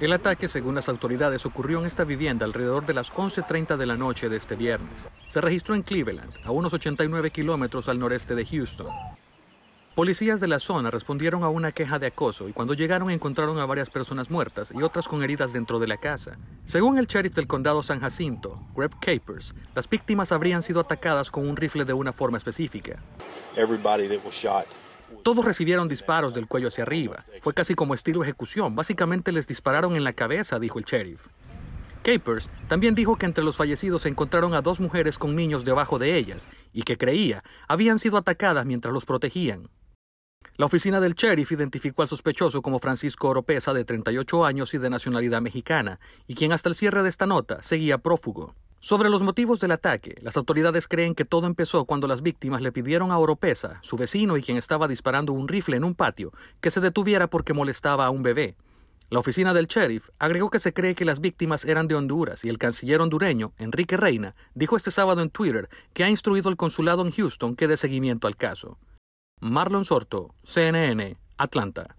El ataque, según las autoridades, ocurrió en esta vivienda alrededor de las 11.30 de la noche de este viernes. Se registró en Cleveland, a unos 89 kilómetros al noreste de Houston. Policías de la zona respondieron a una queja de acoso y cuando llegaron encontraron a varias personas muertas y otras con heridas dentro de la casa. Según el sheriff del condado San Jacinto, Greg Capers, las víctimas habrían sido atacadas con un rifle de una forma específica. Everybody that was shot. Todos recibieron disparos del cuello hacia arriba. Fue casi como estilo ejecución. Básicamente les dispararon en la cabeza, dijo el sheriff. Capers también dijo que entre los fallecidos se encontraron a dos mujeres con niños debajo de ellas y que creía habían sido atacadas mientras los protegían. La oficina del sheriff identificó al sospechoso como Francisco Oropesa, de 38 años y de nacionalidad mexicana, y quien hasta el cierre de esta nota seguía prófugo. Sobre los motivos del ataque, las autoridades creen que todo empezó cuando las víctimas le pidieron a Oropesa, su vecino y quien estaba disparando un rifle en un patio, que se detuviera porque molestaba a un bebé. La oficina del sheriff agregó que se cree que las víctimas eran de Honduras y el canciller hondureño, Enrique Reina, dijo este sábado en Twitter que ha instruido al consulado en Houston que dé seguimiento al caso. Marlon Sorto, CNN, Atlanta.